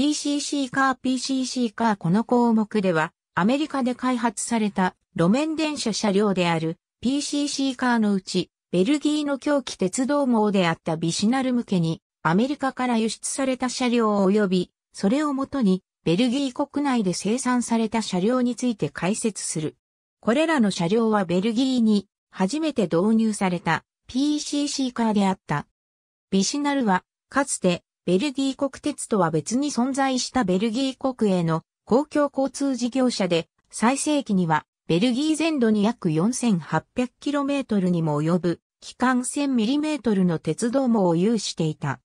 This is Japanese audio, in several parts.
PCC カー PCC カーこの項目では、アメリカで開発された路面電車車両である PCC カーのうち、ベルギーの狂気鉄道網であったビシナル向けに、アメリカから輸出された車両及び、それをもとに、ベルギー国内で生産された車両について解説する。これらの車両はベルギーに初めて導入された PCC カーであった。ビシナルは、かつてベルギー国鉄とは別に存在したベルギー国営の公共交通事業者で、最盛期にはベルギー全土に約 4800km にも及ぶ、期間 1000mm の鉄道網を有していた。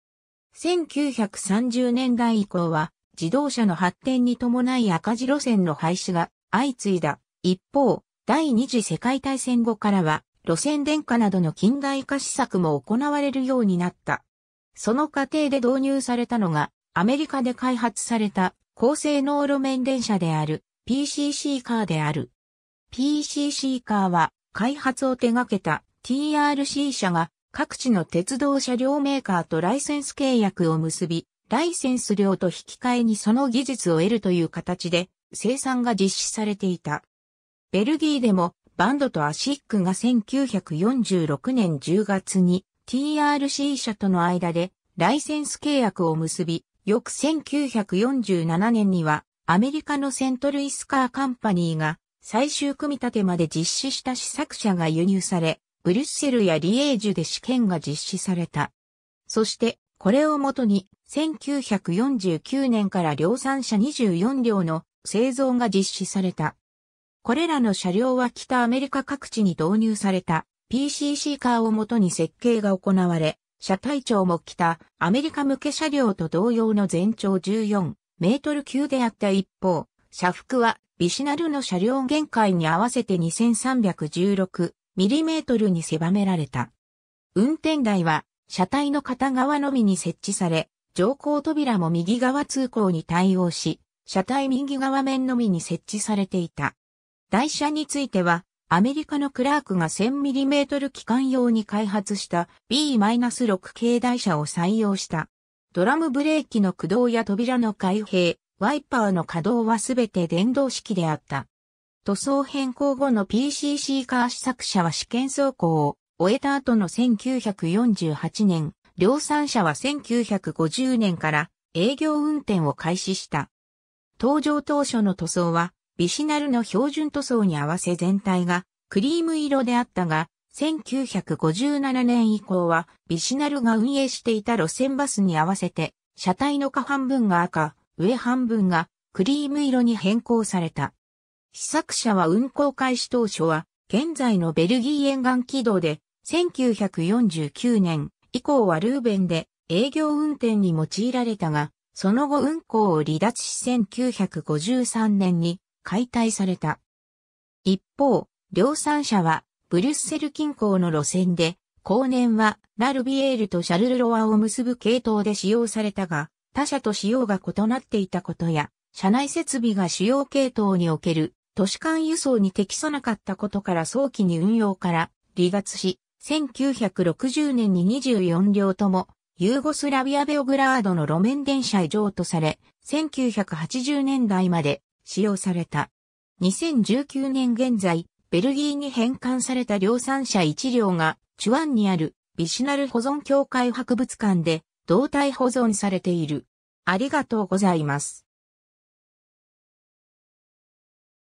1930年代以降は、自動車の発展に伴い赤字路線の廃止が相次いだ。一方、第二次世界大戦後からは、路線電化などの近代化施策も行われるようになった。その過程で導入されたのが、アメリカで開発された高性能路面電車である PCC カーである。PCC カーは開発を手掛けた TRC 社が各地の鉄道車両メーカーとライセンス契約を結び、ライセンス料と引き換えにその技術を得るという形で生産が実施されていた。ベルギーでもバンドとアシックが1946年10月に TRC 社との間でライセンス契約を結び、翌1947年にはアメリカのセントルイスカーカンパニーが最終組み立てまで実施した試作車が輸入され、ブリュッセルやリエージュで試験が実施された。そして、これをもとに、1949年から量産車24両の製造が実施された。これらの車両は北アメリカ各地に導入された PCC カーをもとに設計が行われ、車体長も北、アメリカ向け車両と同様の全長14メートル級であった一方、車幅はビシナルの車両限界に合わせて2 3 1 6トルに狭められた。運転台は車体の片側のみに設置され、乗降扉も右側通行に対応し、車体右側面のみに設置されていた。台車については、アメリカのクラークが 1000mm 機関用に開発した B-6 系台車を採用した。ドラムブレーキの駆動や扉の開閉、ワイパーの稼働はすべて電動式であった。塗装変更後の PCC カー試作車は試験走行を終えた後の1948年、量産車は1950年から営業運転を開始した。登場当初の塗装はビシナルの標準塗装に合わせ全体がクリーム色であったが、1957年以降はビシナルが運営していた路線バスに合わせて、車体の下半分が赤、上半分がクリーム色に変更された。試作車は運行開始当初は、現在のベルギー沿岸軌道で、1949年以降はルーベンで営業運転に用いられたが、その後運行を離脱し1953年に解体された。一方、量産車はブリュッセル近郊の路線で、後年はラルビエールとシャルルロワを結ぶ系統で使用されたが、他社と仕様が異なっていたことや、車内設備が主要系統における都市間輸送に適さなかったことから早期に運用から離脱し、1960年に24両ともユーゴスラビアベオグラードの路面電車へ譲渡され、1980年代まで使用された。2019年現在、ベルギーに返還された量産車1両が、チュワンにあるビシュナル保存協会博物館で、胴体保存されている。ありがとうございます。